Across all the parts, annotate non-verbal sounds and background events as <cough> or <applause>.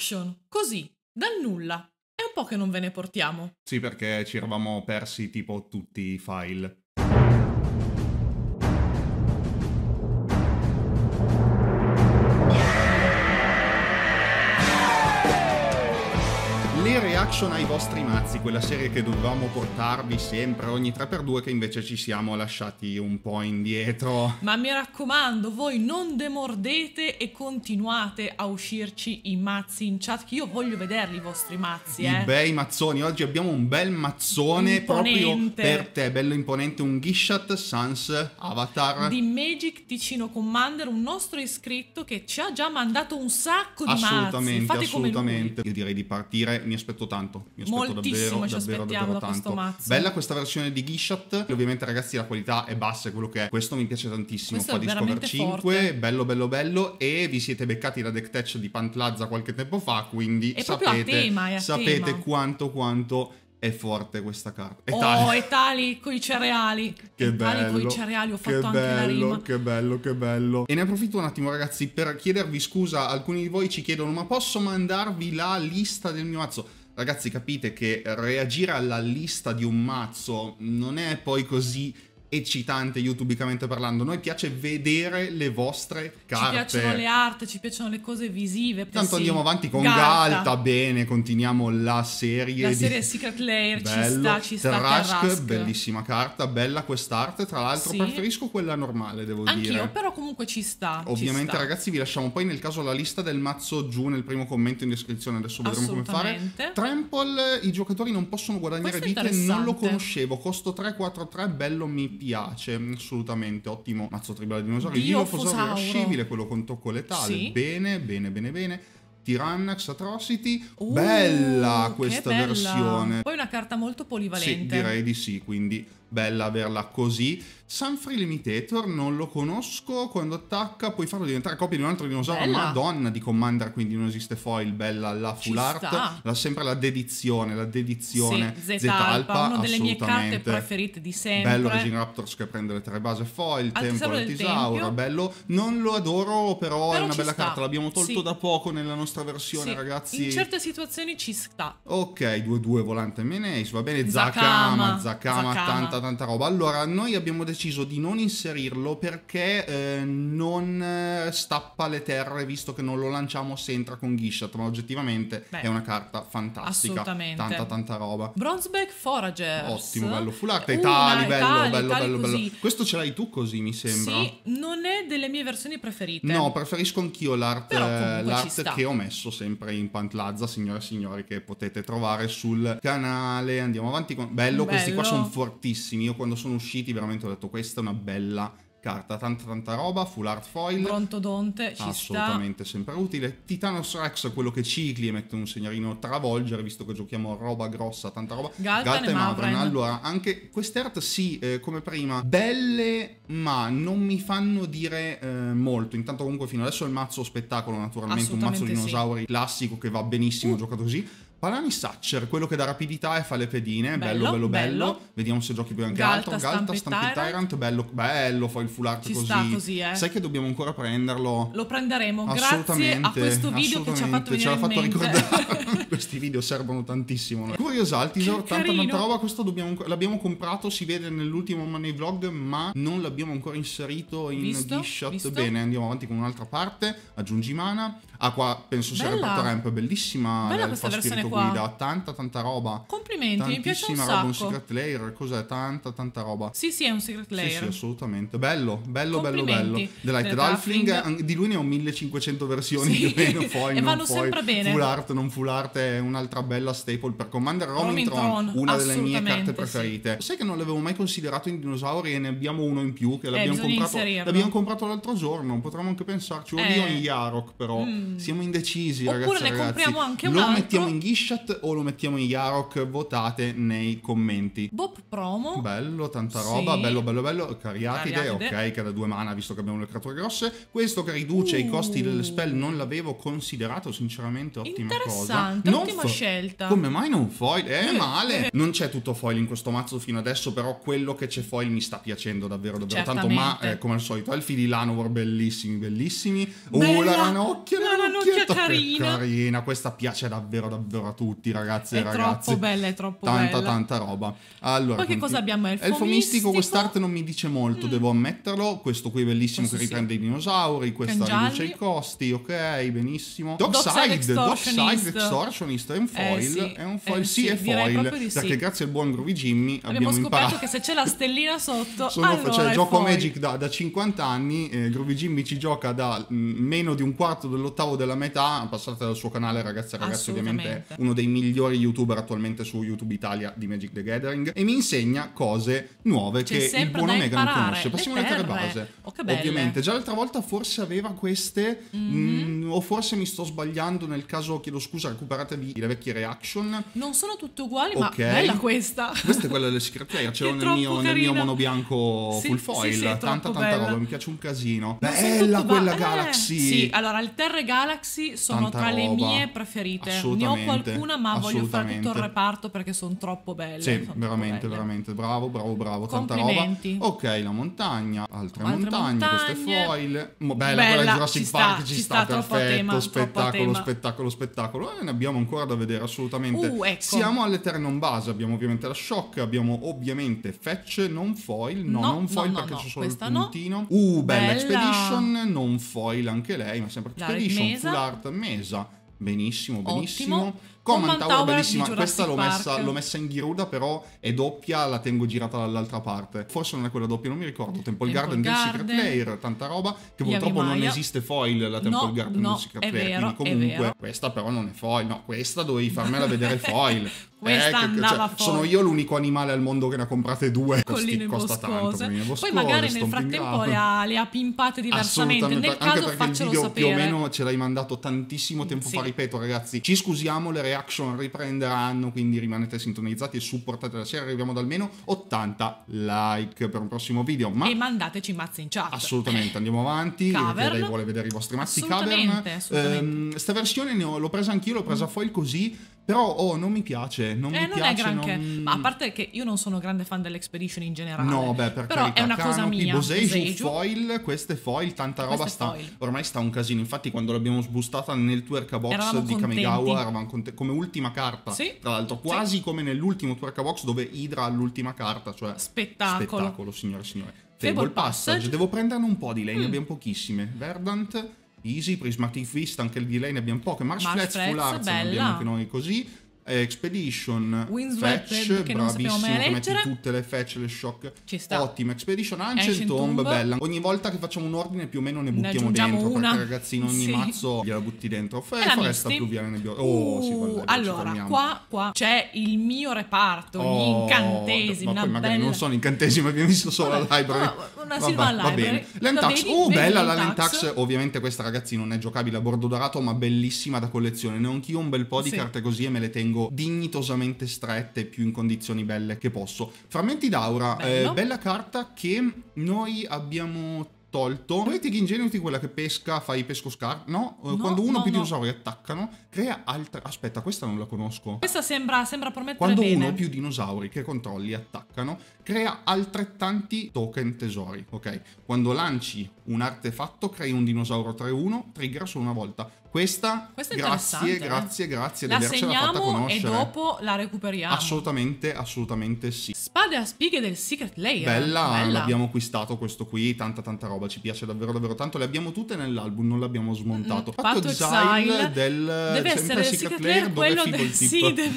action, così, dal nulla. È un po' che non ve ne portiamo. Sì, perché ci eravamo persi tipo tutti i file. Action ai vostri mazzi, quella serie che dovevamo portarvi sempre ogni 3x2 che invece ci siamo lasciati un po' indietro. Ma mi raccomando, voi non demordete e continuate a uscirci i mazzi in chat che io voglio vederli i vostri mazzi, eh. I bei mazzoni, oggi abbiamo un bel mazzone imponente. proprio per te, bello imponente, un Gishat Sans Avatar di Magic Ticino Commander, un nostro iscritto che ci ha già mandato un sacco di assolutamente, mazzi. Assolutamente, assolutamente. Io direi di partire, mi aspetto tanto tanto. Io aspetto Moltissimo, davvero, davvero, davvero tanto. Mazzo. Bella questa versione di Gishat. Ovviamente, ragazzi, la qualità è bassa, è quello che è. Questo mi piace tantissimo. Questo Qua Discover 5, forte. bello, bello, bello. E vi siete beccati la deck tech di Pantlazza qualche tempo fa. Quindi è sapete, tema, eh, sapete tema. quanto, quanto è forte questa carta. È oh, e tali con i cereali. Che è bello. con i cereali, ho fatto anche bello, la rima. Che bello, che bello. E ne approfitto un attimo ragazzi per chiedervi scusa, alcuni di voi ci chiedono "Ma posso mandarvi la lista del mio mazzo?" Ragazzi capite che reagire alla lista di un mazzo non è poi così eccitante youtubicamente parlando. Noi piace vedere le vostre carte. Ci piacciono le arte ci piacciono le cose visive. Tanto sì. andiamo avanti con Galta. Galta. bene, continuiamo la serie. La serie di... Secret Lair Bello. ci sta, ci sta. Trask, bellissima carta, bella quest'arte, tra l'altro sì. preferisco quella normale, devo Anch'io, dire. Anch'io, però comunque ci sta. Ovviamente ci sta. ragazzi vi lasciamo poi nel caso la lista del mazzo giù nel primo commento in descrizione, adesso vedremo come fare. Trample, i giocatori non possono guadagnare vite, non lo conoscevo, costo 3-4-3, bello mi piace mm, assolutamente. Ottimo mazzo tribale dinosauri. Dio Fosauro irascibile, quello con tocco letale. Sì. Bene, bene, bene, bene. Tyrannax Atrocity. Uh, bella questa bella. versione. Poi una carta molto polivalente. Sì, direi di sì, quindi bella averla così. Sunfree Limitator non lo conosco, quando attacca puoi farlo diventare copia di un altro dinosauro, bella. madonna di Commander, quindi non esiste foil, bella la full Ci art, la, sempre la dedizione, la dedizione sì, Z-Alpa, una delle mie carte preferite di sempre. Bello Raging Raptors che prende le tre base foil, Al Tempo del Tesauro, bello, non lo adoro però, però è una bella sta. carta, l'abbiamo tolto sì. da poco nella nostra versione sì. ragazzi. In certe situazioni ci sta. Ok, 2-2 volante Menace, va bene, Zakama, Zakama, Zakama tanta tanta, roba. Allora, noi abbiamo deciso di non inserirlo perché eh, non eh, stappa le terre, visto che non lo lanciamo se entra con Gishat, ma oggettivamente Beh, è una carta fantastica. Assolutamente. Tanta, tanta roba. Bronzeback Forager. Ottimo, bello. Full art, uh, Itali, bello, tali, bello, tali, bello, bello, Questo ce l'hai tu così, mi sembra. Sì, non è delle mie versioni preferite. No, preferisco anch'io l'art, eh, l'art che ho messo sempre in Pantlazza, signore e signori, che potete trovare sul canale. Andiamo avanti con... Bello, bello. questi qua sono fortissimi bellissimi. Io quando sono usciti veramente ho detto questa è una bella carta, tanta tanta roba, full art foil. Brontodonte, ci Assolutamente sta. sempre utile. Titanos Rex è quello che cicli e mette un segnalino travolgere, visto che giochiamo roba grossa, tanta roba. Galtan, e Mavren. Allora, anche queste art sì, eh, come prima, belle, ma non mi fanno dire eh, molto. Intanto comunque fino adesso è il mazzo spettacolo, naturalmente, un mazzo di dinosauri classico che va benissimo uh. giocato così Palani Satcher, quello che dà rapidità e fa le pedine, bello, bello, bello. bello. Vediamo se giochi più anche Galta, altro. Galta, Stampede Tyrant, bello, bello, fa il full art Ci così. Sta così eh. Sai che dobbiamo ancora prenderlo? Lo prenderemo, grazie a questo video che ci ha fatto venire ce l'ha fatto ricordare. <laughs> Questi video servono tantissimo. No? Curious Altisor, tanta tanta roba, questo l'abbiamo comprato, si vede nell'ultimo Money Vlog, ma non l'abbiamo ancora inserito in visto, G-Shot. Bene, andiamo avanti con un'altra parte, aggiungi mana. Ah qua penso sia Raptor Ramp, bellissima. Bella questa versione guida, tanta tanta roba. Complimenti, mi piace un roba, sacco. un secret layer, cos'è? Tanta tanta roba. Sì, sì, è un secret layer. Sì, sì, assolutamente. Bello, bello, bello, bello. Light Ralfling, di lui ne ho 1500 versioni sì. più o meno, <laughs> poi e vanno poi. sempre bene. Full art, non full art è un'altra bella staple per Commander Romin Tron, una delle mie carte preferite. Sì. Sai che non l'avevo mai considerato in dinosauri e ne abbiamo uno in più che eh, l'abbiamo, comprato, l'abbiamo comprato l'altro giorno, potremmo anche pensarci, Oddio, eh. io in Yarok però, mm. siamo indecisi Oppure ragazzi. Oppure ne compriamo anche un Lo mettiamo in ghiscia Ishat o lo mettiamo in Yarok, votate nei commenti. Bop promo. Bello, tanta roba, sì. bello bello bello. Cariatide, Cariatide, ok, che da due mana visto che abbiamo le creature grosse. Questo che riduce uh. i costi delle uh. spell non l'avevo considerato, sinceramente ottima cosa. Non ottima scelta. Come mai non foil? Eh, male. Eh. non c'è tutto foil in questo mazzo fino adesso, però quello che c'è foil mi sta piacendo davvero, davvero Certamente. tanto. Ma eh, come al solito, Elfi di Lanor bellissimi, bellissimi. Bella. Oh, la ranocchia, la, la ranocchia carina. carina. Questa piace davvero, davvero a tutti, ragazze e ragazze. È Troppo bella, è troppo tanta, bella. Tanta, tanta roba. Allora, Poi che cosa abbiamo? Elfo, elfo mistico, quest'arte non mi dice molto, mm. devo ammetterlo. Questo qui è bellissimo questo che riprende sì. i dinosauri, questa Cangialli. riduce i costi, ok, benissimo. Dockside, Dockside Extortionist, è un eh, foil, eh, sì. è un foil, eh, sì, sì, è foil, perché grazie al buon Groovy Jimmy abbiamo, abbiamo imparato. che se c'è la stellina sotto, Sono, allora cioè, gioco foil. Magic da, da, 50 anni, eh, Groovy Jimmy ci gioca da mm, meno di un quarto dell'ottavo della metà, passate dal suo canale ragazzi e ragazzi ovviamente uno dei migliori youtuber attualmente su YouTube Italia di Magic the Gathering, e mi insegna cose nuove cioè, che il buon Omega non conosce. Passiamo alle terre base. Oh, Ovviamente, già l'altra volta forse aveva queste, mm-hmm. mh, mm, o forse mi sto sbagliando, nel caso chiedo scusa, recuperatevi le vecchie reaction. Non sono tutte uguali, okay. ma bella questa. Questa è quella delle Secret Player, ce l'ho nel mio, nel mio mono bianco sì, full foil, sì, sì, tanta tanta bella. roba, mi piace un casino. Non bella quella ba- eh, Galaxy! Eh. Sì, allora, le Terre Galaxy sono tanta tra roba. le mie preferite. Ne ho qualcuna qualcuna, ma voglio fare tutto il reparto perché sono troppo belle. Sì, veramente, belle. veramente. Bravo, bravo, bravo. Tanta roba. Ok, la montagna, altre, altre montagne, montagne, queste foil. Bella, bella quella di Jurassic ci Park, sta, ci sta, sta perfetto. Tema, spettacolo, spettacolo, spettacolo. Eh, ne abbiamo ancora da vedere assolutamente. Uh, ecco. Siamo all'Eternon Base, abbiamo ovviamente la Shock, abbiamo ovviamente Fetch, non foil, no, no non foil no, perché no, c'è solo il puntino. No. Uh, bella, bella Expedition, non foil anche lei, ma sempre Expedition, Full Art, Mesa Benissimo, benissimo. Ottimo. Common, Common Tower, bellissima. Questa l'ho messa, l'ho messa, in ghiruda, però è doppia, la tengo girata dall'altra parte. Forse non è quella doppia, non mi ricordo. Temple, Temple Garden, Garden del Secret Player, tanta roba. Che purtroppo non esiste foil la Temple no, Garden no, del Secret Player. quindi comunque, questa però non è foil. No, questa dovevi farmela vedere <laughs> foil. Questa eh, andava cioè, Sono io l'unico animale al mondo che ne ha comprate due. Colline costa boscose. tanto. Boscose, Poi magari nel frattempo le ha, le ha, pimpate diversamente. Nel caso faccelo video sapere. più o meno ce l'hai mandato tantissimo tempo sì. fa. Ripeto ragazzi, ci scusiamo, le reaction riprenderanno, quindi rimanete sintonizzati e supportate la serie. Arriviamo ad almeno 80 like per un prossimo video. Ma e mandateci mazze in chat. Assolutamente, andiamo avanti. Cavern. Lei vuole vedere i vostri mazzi assolutamente, Cavern. Assolutamente. Ehm, sta versione ho, l'ho presa anch'io, l'ho presa mm. foil così però, oh, non mi piace. Non eh, mi non piace. È granché. Non... Ma a parte che io non sono grande fan dell'Expedition in generale. No, beh, perché Però carità, è una Canopy, cosa mia. Boseiju, Boseiju, foil, queste foil, tanta roba sta. Foil. Ormai sta un casino. Infatti, quando l'abbiamo sbustata nel twerk Box eravamo di contenti. Kamigawa, eravamo contenti. come ultima carta. Sì. Tra l'altro, quasi sì. come nell'ultimo twerk Box dove Hydra ha l'ultima carta. Cioè, spettacolo. Spettacolo, signore e signore. Fable, Fable Passage. Passage. Devo prenderne un po' di lei, mm. abbiamo pochissime. Verdant Easy, Prismatic TV, anche di lei ne abbiamo poche, Mars, Mars Flex, Flex Full Arts ne abbiamo anche noi così, Expedition, Windswept, Fetch, che bravissimo, che metti tutte le Fetch, le Shock, Ci sta. ottimo, Expedition, Ancient, Tomb, Tomb, bella. Ogni volta che facciamo un ordine più o meno ne buttiamo ne dentro, una. perché in ogni sì. mazzo gliela butti dentro. Fe, foresta misti. pluviale nebbiosa. Oh, uh, sì, vabbè, Allora, qua, qua c'è il mio reparto, oh, gli incantesimi, Ma poi bella... magari non sono incantesimi abbiamo visto solo vabbè, la library. una Silva vabbè, Va bene. Lentax, oh bella la Lentax, ovviamente questa ragazzi non è giocabile a bordo dorato, ma bellissima da collezione. Ne ho anch'io un bel po' di carte così e me le tengo tengo dignitosamente strette più in condizioni belle che posso. Frammenti d'aura, eh, bella carta che noi abbiamo tolto. Poetic Ingenuity, quella che pesca, fai pescoscar, no? Eh, no? Quando uno o no, più no. dinosauri attaccano, crea altre... Aspetta, questa non la conosco. Questa sembra, sembra promettere Quando bene. uno o più dinosauri che controlli attaccano, crea altrettanti token tesori, ok? Quando lanci un artefatto, crei un dinosauro 3-1, trigger solo una volta. Questa, Questa eh. grazie, grazie, grazie di avercela fatta e dopo la recuperiamo. Assolutamente, assolutamente sì. Spade a spighe del Secret Layer. Bella, Bella. l'abbiamo acquistato questo qui, tanta tanta roba, ci piace davvero davvero tanto. Le abbiamo tutte nell'album, non l'abbiamo smontato. Fatto Patto Exile del... Deve essere Secret, Secret Layer, quello del... Sì, deve...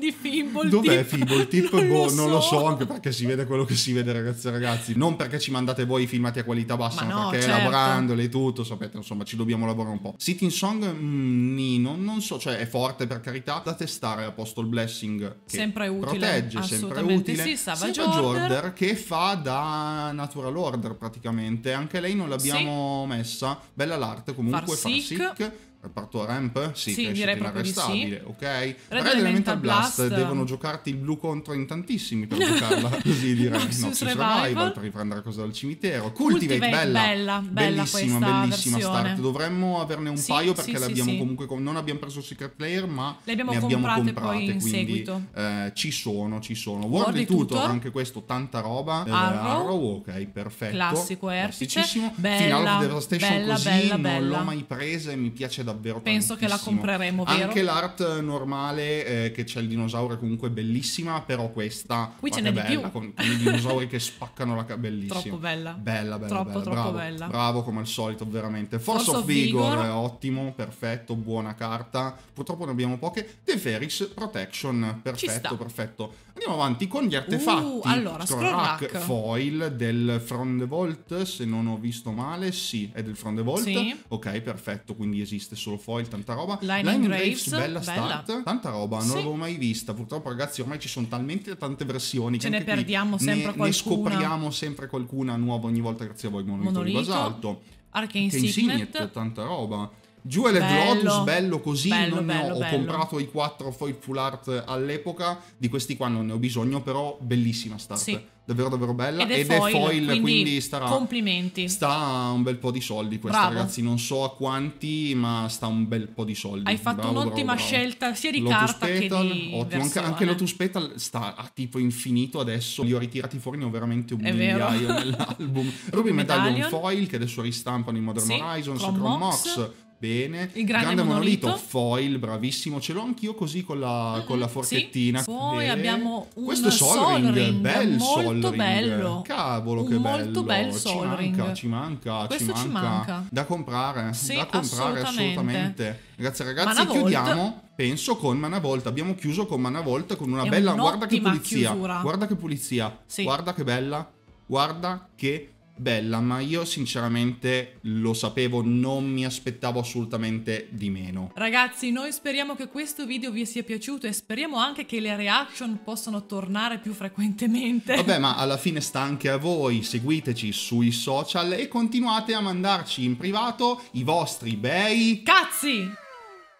<laughs> di Feebletip. Dov'è Feebletip? non boh, lo non lo boh, so, anche perché si vede quello che si vede ragazzi ragazzi. Non perché ci mandate voi i filmati a qualità bassa, ma, no, perché certo. lavorandole e tutto, sapete, insomma, ci dobbiamo lavorare un po'. Sitting Song Strong, mm, Nino, non so, cioè è forte per carità, da testare Apostol Blessing. sempre utile. Protegge, sempre utile. Sì, Savage Order. che fa da Natural Order praticamente. Anche lei non l'abbiamo sì. messa. Bella l'arte comunque, far, far Sick. Parto ramp? Sì, sì direi proprio di sì. ok? Red, Red Elemental Blast, Blast devono giocarti il blu contro in tantissimi per giocarla <laughs> così direi Noxus, Noxus Survival. Survival per riprendere cosa dal cimitero Cultivate, Cultivate bella, bella, bellissima, bellissima versione. start dovremmo averne un sì, paio perché sì, l'abbiamo sì, comunque non abbiamo preso Secret Player ma le abbiamo ne abbiamo comprate, comprate poi in quindi, seguito eh, ci sono, ci sono World, of Tutor, Tutor, anche questo tanta roba eh, Arrow, Arrow ok, perfetto classico, erpice bella, Final Devastation bella, così bella, non l'ho mai presa e mi piace da davvero Penso tantissimo. che la compreremo, vero? Anche l'art eh, normale eh, che c'è il dinosauro è comunque bellissima, però questa Qui ce n'è bella, di più. Con, con i dinosauri che spaccano la bellissima. Troppo bella. Bella, bella, troppo, bella. Troppo bravo, bella. Bravo come al solito, veramente. Force, Force of, of Vigor, Vigor, ottimo, perfetto, buona carta. Purtroppo ne abbiamo poche. The Ferris Protection, perfetto, perfetto. Andiamo avanti con gli uh, artefatti. Uh, allora, scroll rack. foil del Front Vault, se non ho visto male, sì, è del Front Vault. Sì. Ok, perfetto, quindi esiste solo foil, tanta roba. Line, Line Graves, Graves, bella start, tanta roba, non sì. l'avevo mai vista. Purtroppo ragazzi ormai ci sono talmente tante versioni Ce che ne perdiamo sempre ne, qualcuna. Ne scopriamo sempre qualcuna nuova ogni volta grazie a voi Monolito, Monolito. di Basalto. Arcane Signet, tanta roba. Jewel bello. Lotus, bello così, bello, non bello, ho, ho comprato i quattro foil full art all'epoca, di questi qua non ne ho bisogno, però bellissima start. Sì. Davvero davvero bella ed è, ed foil, è foil, quindi, quindi starà complimenti. sta un bel po' di soldi questa bravo. ragazzi, non so a quanti, ma sta un bel po' di soldi. Hai fatto bravo, un'ottima bravo, scelta sia di Lotus carta Petal, che di ottimo. Anche, anche, Lotus Petal sta a tipo infinito adesso, li ho ritirati fuori, ne ho veramente un è migliaio <laughs> nell'album. Ruby Medallion. Medallion foil che adesso ristampano in Modern sì, Horizons, Chrome Mox bene. Il grande, grande monolito. monolito. foil, bravissimo, ce l'ho anch'io così con la, mm-hmm, con la forchettina. Sì. Poi e abbiamo un questo sol, sol ring, ring, bel molto sol ring. bello. Cavolo che bello. molto bello. bel sol ci ring. Manca, ci manca, questo ci manca. Da comprare, sì, da comprare assolutamente. assolutamente. Ragazzi, ragazzi, chiudiamo penso con Manavolta. Abbiamo chiuso con Manavolta con una è bella guarda che pulizia. Chiusura. Guarda che pulizia. Sì. Guarda che bella. Guarda che bella, ma io sinceramente lo sapevo, non mi aspettavo assolutamente di meno. Ragazzi, noi speriamo che questo video vi sia piaciuto e speriamo anche che le reaction possano tornare più frequentemente. Vabbè, ma <laughs> alla fine sta anche a voi, seguiteci sui social e continuate a mandarci in privato i vostri bei... Cazzi!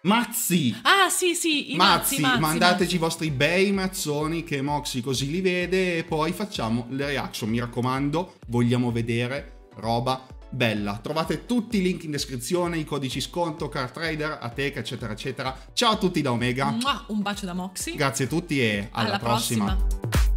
Mazzi! Ah, sì, sì, i mazzi, mazzi, mandateci mazzi. i vostri bei mazzoni che Moxy così li vede e poi facciamo le reaction, mi raccomando, vogliamo vedere roba bella. Trovate tutti i link in descrizione, i codici sconto, car trader, ateca, eccetera, eccetera. Ciao a tutti da Omega. Mua, un bacio da Moxy. Grazie a tutti e alla, alla prossima. prossima.